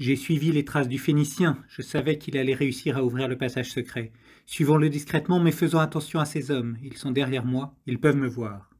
J'ai suivi les traces du Phénicien, je savais qu'il allait réussir à ouvrir le passage secret. Suivons-le discrètement, mais faisons attention à ces hommes, ils sont derrière moi, ils peuvent me voir.